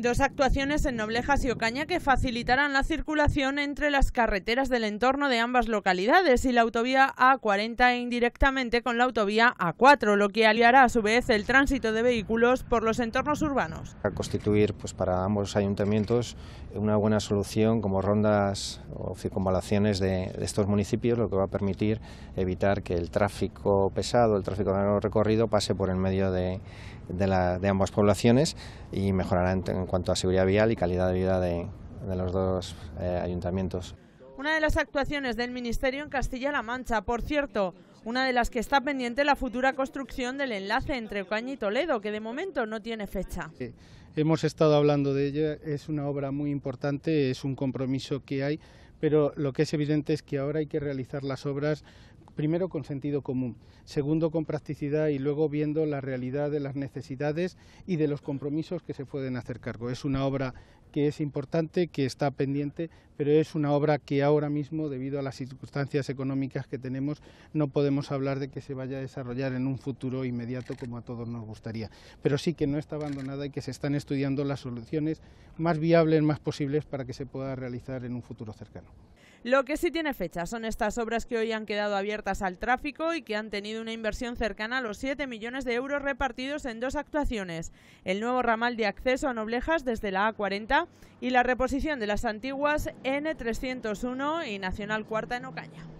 Dos actuaciones en Noblejas y Ocaña que facilitarán la circulación entre las carreteras del entorno de ambas localidades y la autovía A40 e indirectamente con la autovía A4, lo que aliará a su vez el tránsito de vehículos por los entornos urbanos. A constituir pues, para ambos ayuntamientos una buena solución como rondas o circunvalaciones de, estos municipios, lo que va a permitir evitar que el tráfico pesado, el tráfico de largo recorrido pase por el medio de, de ambas poblaciones y mejorará en en cuanto a seguridad vial y calidad de vida de, los dos eh, ayuntamientos. Una de las actuaciones del Ministerio en Castilla-La Mancha, por cierto, una de las que está pendiente la futura construcción del enlace entre Ocaña y Toledo, que de momento no tiene fecha. hemos estado hablando de ella, es una obra muy importante, es un compromiso que hay pero lo que es evidente es que ahora hay que realizar las obras primero con sentido común, segundo con practicidad y luego viendo la realidad de las necesidades y de los compromisos que se pueden hacer cargo. Es una obra que es importante, que está pendiente, pero es una obra que ahora mismo, debido a las circunstancias económicas que tenemos, no podemos hablar de que se vaya a desarrollar en un futuro inmediato como a todos nos gustaría. Pero sí que no está abandonada y que se están estudiando las soluciones más viables, más posibles para que se pueda realizar en un futuro cercano. Lo que sí tiene fecha son estas obras que hoy han quedado abiertas al tráfico y que han tenido una inversión cercana a los 7 millones de euros repartidos en dos actuaciones, el nuevo ramal de acceso a Noblejas desde la A40 y la reposición de las antiguas N301 y Nacional Cuarta en Ocaña.